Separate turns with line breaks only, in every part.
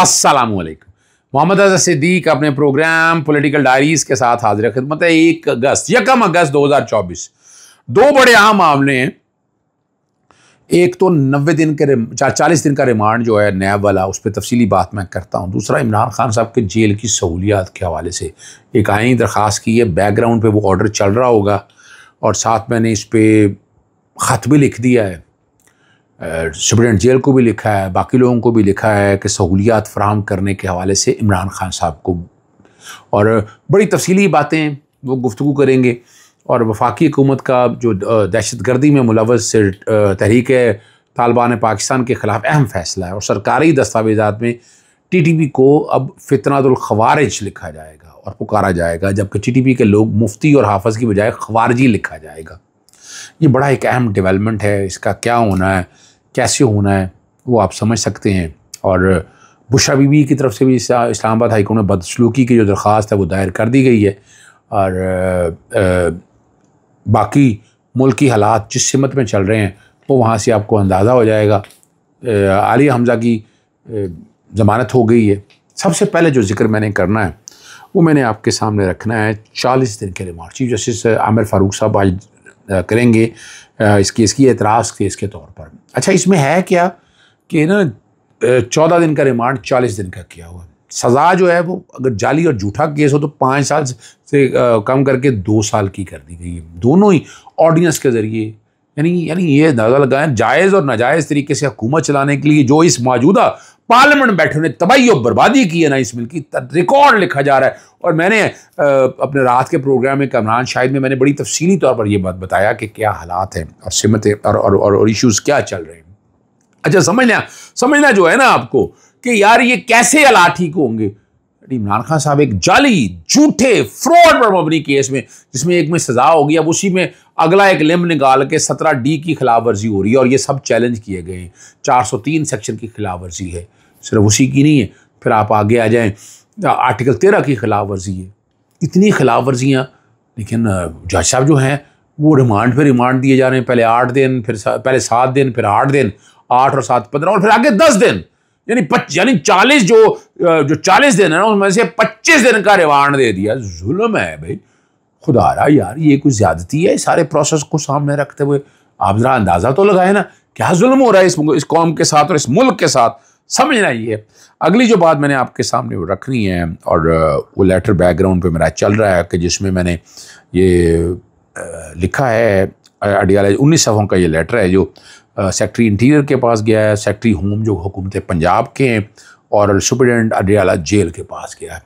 अस्सलाम वालेकुम मोहम्मद अजहर सिद्दीक अपने प्रोग्राम पॉलिटिकल डायरीज के साथ हाजिर खिदमत है एक अगस्त यकम अगस्त 2024 दो बड़े अहम मामले हैं एक तो नबे दिन के चालीस दिन का रिमांड जो है नैब वाला उस पर तफसीली बात मैं करता हूँ दूसरा इमरान खान साहब के जेल की सहूलियात के हवाले से एक आई दरख्वास्त की है बैकग्राउंड पर वो ऑर्डर चल रहा होगा और साथ मैंने इस पर ख़त भी लिख दिया है सुप्रीडेंट जेल को भी लिखा है बाकी लोगों को भी लिखा है कि सहूलियात फ्राहम करने के हवाले से इमरान खान साहब को और बड़ी तफसीली बातें वो गुफ्तु करेंगे और वफाकी हुकूमत का जो दहशत गर्दी में मुलव से तहरीक तालिबान पाकिस्तान के ख़िलाफ़ अहम फ़ैसला है और सरकारी दस्तावेज़ात में टी टी पी को अब फ़ितनातुलखवारिज लिखा जाएगा और पुकारा जाएगा जबकि टी टी पी के लोग मुफ्ती और हाफज की बजाय खवारजी लिखा जाएगा ये बड़ा एक अहम डेवलपमेंट है इसका क्या होना है कैसे होना है वो आप समझ सकते हैं और बुशा बीबी की तरफ से भी इस्लामाबाद हाईकोर्ट में बदसलूकी की जो दरख्वास्त है वो दायर कर दी गई है और आ, आ, बाकी मुल्क हालात जिस सिमत में चल रहे हैं वो वहाँ से आपको अंदाज़ा हो जाएगा आलिया हमज़ा की ज़मानत हो गई है सबसे पहले जो जिक्र मैंने करना है वो मैंने आपके सामने रखना है चालीस दिन के remand chief justice Aamir Farooq साहब आज करेंगे इस केस की एतराज़ केस के तौर पर अच्छा इसमें है क्या कि ना चौदह दिन का रिमांड चालीस दिन का किया हुआ सज़ा जो है वो अगर जाली और झूठा केस हो तो पाँच साल से कम करके दो साल की कर दी गई है दोनों ही ऑडियंस के ज़रिए यानी यानी ये नज़र लगाएं जायज़ और नाजायज़ तरीके से हुकूमत चलाने के लिए जो इस मौजूदा पार्लियामेंट में बैठे उन्हें तबाही और बर्बादी की है ना इस मिल की रिकॉर्ड लिखा जा रहा है और मैंने अपने रात के प्रोग्राम में कमरान शाहिद में मैंने बड़ी तफसीली तौर पर यह बात बताया कि क्या हालात हैं और सिमतें और, और, और, और इशूज़ क्या चल रहे हैं अच्छा समझना समझना जो है ना आपको कि यार ये कैसे हालात ठीक होंगे इमरान खान साहब एक जाली झूठे फ्रॉड पर मबनी केस में जिसमें एक में सजा होगी अब उसी में अगला एक लिम निकाल के सत्रह डी की खिलाफ वर्जी हो रही है और ये सब चैलेंज किए गए हैं चार सौ तीन सेक्शन की खिलाफ वर्जी है सिर्फ उसी की नहीं है फिर आप आगे आ जाएँ आर्टिकल तेरह की खिलाफ वर्जी है इतनी खिलाफ वर्जियाँ लेकिन जज साहब जो हैं वो रिमांड पर रिमांड दिए जा रहे हैं पहले आठ दिन फिर सा, पहले सात दिन फिर आठ दिन आठ और सात पंद्रह और फिर आगे दस दिन यानी पच यानी चालीस जो जो चालीस दिन है ना उसमें से पच्चीस दिन का रिमांड दे दिया जुल्म है भाई खुदा रहा यार ये कुछ ज़्यादती है सारे प्रोसेस को सामने रखते हुए आप ज़रा अंदाज़ा तो लगाए ना क्या जुल्म हो रहा है इस इस कौम के साथ और इस मुल्क के साथ समझना ये अगली जो बात मैंने आपके सामने वो रखनी है और वो लेटर बैकग्राउंड पे मेरा चल रहा है कि जिसमें मैंने ये लिखा है अडियाला उन्नीस सफ़ों का ये लेटर है जो सेक्ट्री इंटीरियर के पास गया है सेक्ट्री होम जो हुकूमत पंजाब के हैं और सुप्रिटेंडेंट अडियाला जेल के पास गया है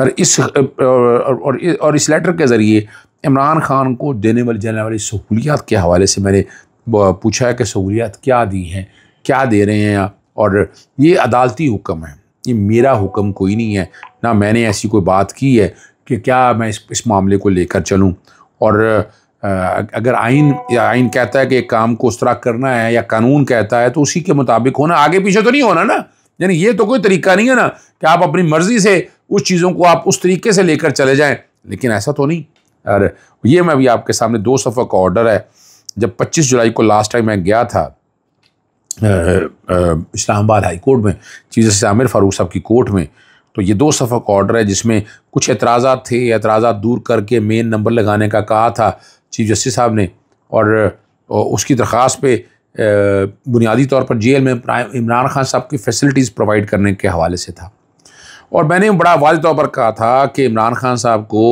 और इस और और इस लेटर के ज़रिए इमरान खान को देने वाली जाने वाली सहूलियात के हवाले से मैंने पूछा है कि सहूलियात क्या दी हैं क्या दे रहे हैं आप और ये अदालती हुक्म है ये मेरा हुक्म कोई नहीं है ना मैंने ऐसी कोई बात की है कि क्या मैं इस इस मामले को लेकर चलूँ और अगर आइन या आइन कहता है कि एक काम को उस तरह करना है या कानून कहता है तो उसी के मुताबिक होना आगे पीछे तो नहीं होना ना यानी ये तो कोई तरीका नहीं है ना कि आप अपनी मर्ज़ी से उस चीज़ों को आप उस तरीके से लेकर चले जाएँ लेकिन ऐसा तो नहीं अरे ये मैं अभी आपके सामने दो सफ़ा का ऑर्डर है जब 25 जुलाई को लास्ट टाइम मैं गया था इस्लामाबाद हाई कोर्ट में चीफ जस्टिस आमिर फ़ारूक साहब की कोर्ट में तो ये दो सफ़ा का ऑर्डर है जिसमें कुछ एतराज़ा थे एतराज़ा दूर करके मेन नंबर लगाने का कहा था चीफ जस्टिस साहब ने और उसकी दरख्वास पे बुनियादी तौर पर जेल में इमरान खान साहब की फैसिलिटीज़ प्रोवाइड करने के हवाले से था और मैंने बड़ा वाज तौर पर कहा था कि इमरान खान साहब को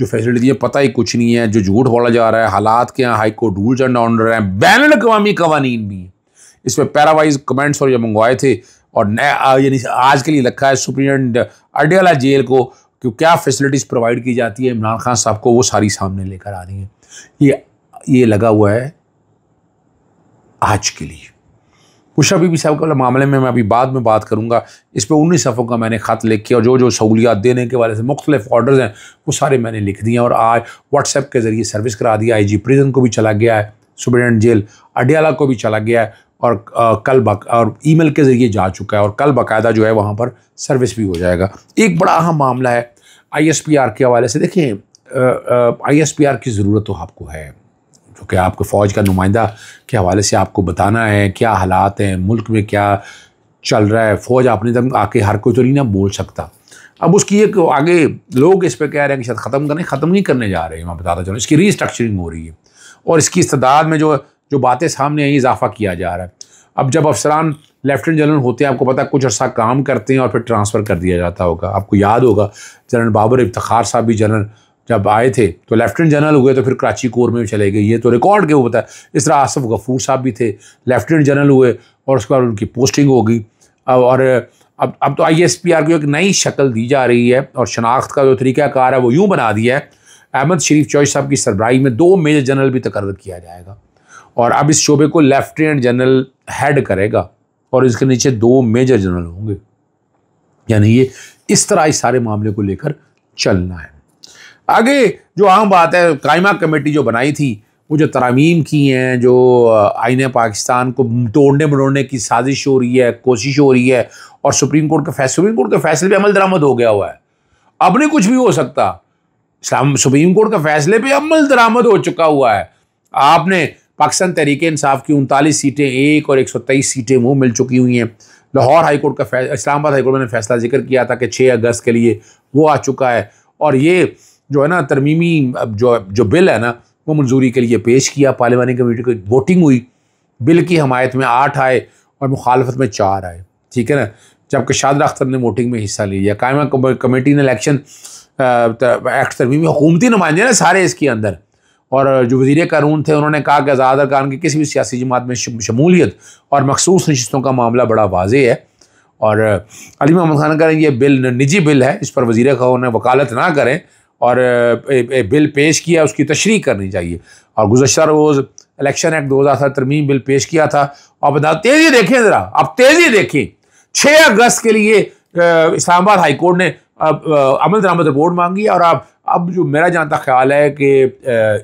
जो फैसिलिटी है पता ही कुछ नहीं है जो झूठ बोला जा रहा है हालात के यहाँ high court rules and order हैं बैन अवी कवानीन भी हैं इसमें पैरावाइज कमेंट्स और ये मंगवाए थे और नया यानी आज के लिए लिखा है सुप्रीटेंडेंट अडियाला जेल को कि क्या फैसिलिटीज़ प्रोवाइड की जाती है इमरान खान साहब को वो सारी सामने लेकर आ रही है ये ये लगा हुआ है आज के लिए अभी बीबी साहब के मामले में मैं अभी बाद में बात करूंगा इस पर उन्नीस सफ़ों का मैंने ख़त लिख किया और जो जो सहूलियात देने के वाले से मुख्तलिफ ऑर्डर्स हैं वो सारे मैंने लिख दिए और आज व्हाट्सएप के ज़रिए सर्विस करा दिया आई जी प्रिजन को भी चला गया है सुप्रिटेंडेंट जेल अडियाला को भी चला गया है और आ, कल बक और ईमेल के ज़रिए जा चुका है और कल बाकायदा जो है वहाँ पर सर्विस भी हो जाएगा एक बड़ा अहम मामला है आईएसपीआर के हवाले से देखें आईएसपीआर की ज़रूरत तो आपको है क्योंकि आपको फ़ौज का नुमाइंदा के हवाले से आपको बताना है क्या हालात हैं मुल्क में क्या चल रहा है फ़ौज अपने तक आके हर कोई तो नहीं ना बोल सकता अब उसकी एक आगे लोग इस पर कह रहे हैं कि शायद ख़त्म करने ख़त्म नहीं करने जा रहे हैं मैं बताता चलूँ इसकी रीस्ट्रक्चरिंग हो रही है और इसकी इस्तेदाद में जो जो बातें सामने आई इजाफा किया जा रहा है अब जब अफसरान लेफ्टिनेंट जनरल होते हैं आपको पता कुछ अर्सा काम करते हैं और फिर ट्रांसफ़र कर दिया जाता होगा आपको याद होगा जनरल बाबर इफ्तार साहब भी जनरल जब आए थे तो लेफ्टिनेंट जनरल हुए तो फिर कराची कोर में चले गए ये तो रिकॉर्ड के वो पता है इस तरह आसफ गफूर साहब भी थे लेफ्टिनेंट जनरल हुए और उसके बाद उनकी पोस्टिंग हो गई और अब अब तो आई एस पी आर को एक नई शक्ल दी जा रही है और शनाख्त का जो तरीक़ाकार है वो यूँ बना दिया है अहमद शरीफ चौहरी साहब की सरबराही में दो मेजर जनरल भी तकर्र किया जाएगा और अब इस शोबे को लेफ्टिनेंट जनरल हेड करेगा और इसके नीचे दो मेजर जनरल होंगे यानी ये इस तरह इस सारे मामले को लेकर चलना है आगे जो अहम बात है कायमा कमेटी जो बनाई थी वो जो तरामीम की हैं जो आइन पाकिस्तान को तोड़ने मरोड़ने की साजिश हो रही है कोशिश हो रही है और सुप्रीम कोर्ट के फैसले सुप्रीम कोर्ट के फैसले पर अमल दरामद हो गया हुआ है अब नहीं कुछ भी हो सकता सुप्रीम कोर्ट के फैसले पर अमल दरामद हो चुका हुआ है आपने पाकिस्तान तहरीक इंसाफ की उनतालीस सीटें एक और एक सौ तेईस सीटें वो मिल चुकी हुई हैं लाहौर हाईकोर्ट का इस्लामाबाद हाईकोर्ट में फैसला जिक्र किया था कि छः अगस्त के लिए वो आ चुका है और ये जो है ना तरमीमी जो जो बिल है ना वो मंजूरी के लिए पेश किया पार्लियामानी कमेटी को वोटिंग हुई बिल की हमायत में आठ आए और मुखालफत में चार आए ठीक है ना जबकि शादरा अख्तर ने वोटिंग में हिस्सा लिया कायमा कमेटी ने इलेक्शन एक्ट तरमीमी हुकूमती नुमाइंदे ना सारे इसके अंदर और जो वजीर कानून थे उन्होंने कहा कि आज़ाद खान की किसी भी सियासी जमात में शमूलियत और मखसूस नशस्तों का मामला बड़ा वाज है और अली मोहम्मद खान कह रहे हैं ये बिल निजी बिल है इस पर वजीर खान ने वकालत ना करें और ए, ए, बिल पेश किया उसकी तशरी करनी चाहिए और गुजशत रोज़ इलेक्शन एक्ट दो हज़ार तरमीम बिल पेश किया था और बता तेज़ी देखें ज़रा अब तेज़ी देखें छः अगस्त के लिए इस्लामाबाद हाईकोर्ट ने अमल दरामद रिपोर्ट मांगी और आप अब जो मेरा जहाँ तक ख्याल है कि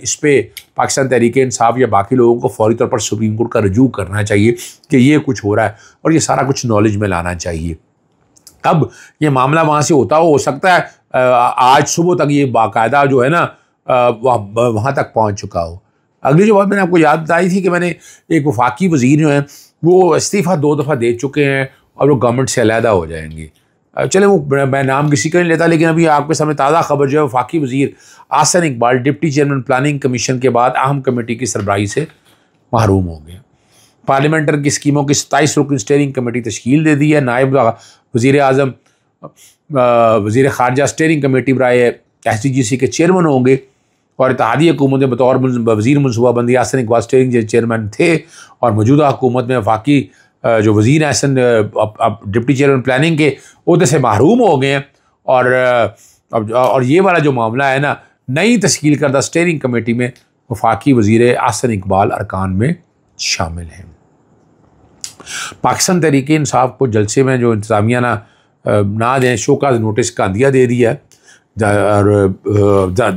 इस पर पाकिस्तान तहरीक इंसाफ या बाकी लोगों को फौरी तौर पर सुप्रीम कोर्ट का रजू करना चाहिए कि ये कुछ हो रहा है और ये सारा कुछ नॉलेज में लाना चाहिए अब ये मामला वहाँ से होता हो, हो सकता है आज सुबह तक ये बाकायदा जो है ना वह, वहाँ तक पहुँच चुका हो अगली जो बात मैंने आपको याद बताई थी कि मैंने एक वफाकी वजीर जो हैं वो इस्तीफ़ा दो दफ़ा दे चुके हैं और वो गवर्नमेंट से अलहदा हो जाएंगे चले वो मैं नाम किसी का नहीं लेता लेकिन अभी आपके सामने ताज़ा खबर जो है वफाकी वजीर Ahsan Iqbal deputy chairman planning commission के बाद अहम कमेटी की सरबराही से महरूम हो गए पार्लियामेंटर की स्कीमों की सताईस रुकन स्टेयरिंग कमेटी तश्ल दे दी है नायब वज़ी अजम वज़ी खारजा स्टेयरिंग कमेटी बरए एस डी जी सी के चेयरमैन होंगे और इतिहादी हुकूमत में बतौर वजी मनसूबाबंदी आसन इकबाल स्टेयरिंग चेयरमैन थे और मौजूदा हुकूमत में वफाकी जो वज़ीर हसन अब अब डिप्टी चेयरमैन प्लानिंग के अहदे से महरूम हो गए हैं और अब और ये वाला जो मामला है ना नई तश्ल करदा स्टेयरिंग कमेटी में वफाकी वजीर आसन इकबाल अरकान में शामिल हैं पाकिस्तान तहरीक इंसाफ को जलसे में जो इंतज़ामिया ना ना दें शोका नोटिस का दिया दे दिया है और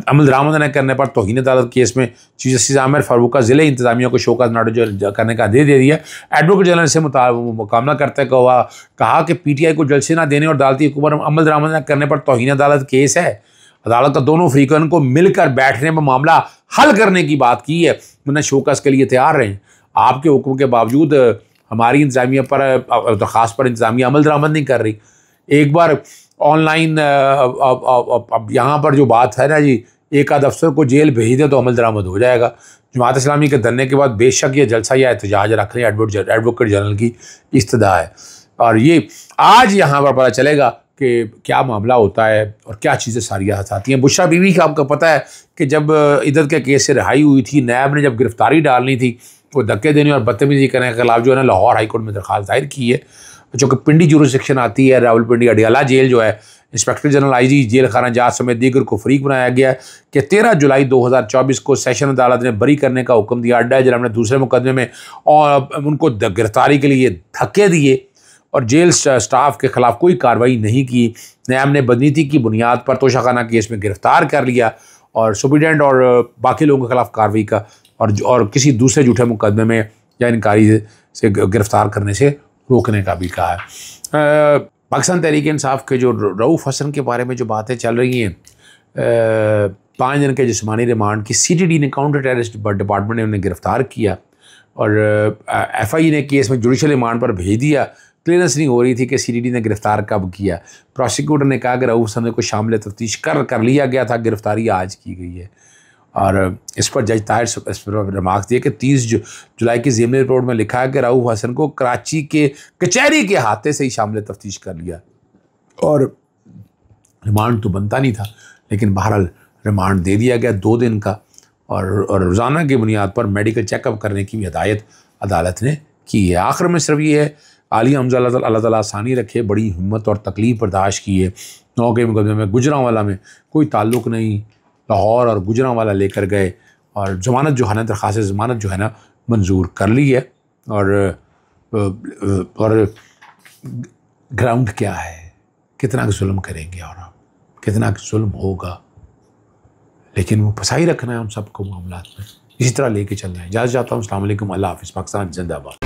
अमल दरामद न करने पर तोहन अदालत केस में चीफ जस्टिस आमिर फारूक ज़िले इंतजामिया को नाटो जो करने का दे दे दिया एडवोकेट जनरल से मुकामला करते हुआ कहा कि पी टी आई को जलसे ना देने और अदालती हुकूमत अमल दरामद न करने पर तोहन अदालत केस है अदालत का दोनों फ्रीकन को मिलकर बैठने पर मामला हल करने की बात की है उन्हें शोकस के लिए तैयार रहे आपके हुक्म के बावजूद हमारी इंतजामिया पर दरख्वास्त पर इंतजामिया अमल दरामद नहीं कर रही एक बार ऑनलाइन अब यहाँ पर जो बात है ना जी एक आध अफसर को जेल भेज दें तो अमल दरामद हो जाएगा जमात इस्लामी के धरने के बाद बेशक यह जलसा या एहतजाज रख रहे एडवोकेट जनरल की इस्तः है और ये आज यहाँ पर पता चलेगा कि क्या मामला होता है और क्या चीज़ें सारी आती हैं बुशरा बीवी का आपको पता है कि जब इधर के केस से रिहाई हुई थी नैब ने जब गिरफ्तारी डालनी थी वो धक्के देने और बदतमीजी करने के खिलाफ जो है ना लाहौर हाईकोर्ट में दरख्वास्त दायर की है जो कि पिंडी जूरो सेक्शन आती है पिंडी अडियाला जेल जो है इंस्पेक्टर जनरल आईजी जेल खाना जहाज समेत दीगर को फरीक बनाया गया है कि तेरह जुलाई 2024 को सेशन अदालत ने बरी करने का हुक्म दिया अड्डा जनाब ने दूसरे मुकदमे में और उनको गिरफ्तारी के लिए धक्के दिए और जेल स्टाफ के खिलाफ कोई कार्रवाई नहीं की नयाम ने बदनीति की बुनियाद पर तोशाखाना केस में गिरफ्तार कर लिया और सुप्रिटेंडेंट और बाकी लोगों के खिलाफ कार्रवाई का और और किसी दूसरे झूठे मुकदमे में या इनकारी से गिरफ्तार करने से रोकने का भी कहा है पाकिस्तान तहरीक इंसाफ के जो रऊफ़ हसन के बारे में जो बातें चल रही हैं पाँच दिन के जिसमानी रिमांड की सी डी डी ने काउंटर टेररिस्ट डिपार्टमेंट ने उन्हें गिरफ़्तार किया और एफ आई ने केस में जुडिशल रिमांड पर भेज दिया क्लियरेंस नहीं हो रही थी कि सी डी डी ने गिरफ़्तार कब किया प्रोसिक्यूटर ने कहा कि रऊफ़ हसन को शामिल तफ्तीश कर कर लिया गया था गिरफ़्तारी आज की गई है और इस पर जज ताहिर इस पर रिमार्क दिए कि तीस जु, जुलाई की ज़मनी रिपोर्ट में लिखा है कि राहू हसन को कराची के कचहरी के हाथे से ही शामिल तफ्तीश कर लिया और रिमांड तो बनता नहीं था लेकिन बहरहाल रिमांड दे दिया गया दो दिन का और और रोज़ाना की बुनियाद पर मेडिकल चेकअप करने की भी हदायत अदालत ने की है आखिर में सिर्फ ये है आली हमजा अल्लाह ताला आसानी रखे बड़ी हिम्मत और तकलीफ़ बर्दाश्त की है नौ के मुकदमे में गुजरा वाला में कोई ताल्लुक नहीं लाहौर और गुजरा वाला लेकर गए और जमानत जो है ना दरख्वास जमानत जो है ना मंजूर कर ली है और और ग्राउंड क्या है कितना जुल्म करेंगे और आप कितना जुल्म होगा लेकिन वो फसाई रखना है हम सबको मामला में इसी तरह लेके चलना है इजाज़त जाता हूँ अल्लाह हाफिज़ पाकिस्तान जिंदाबाद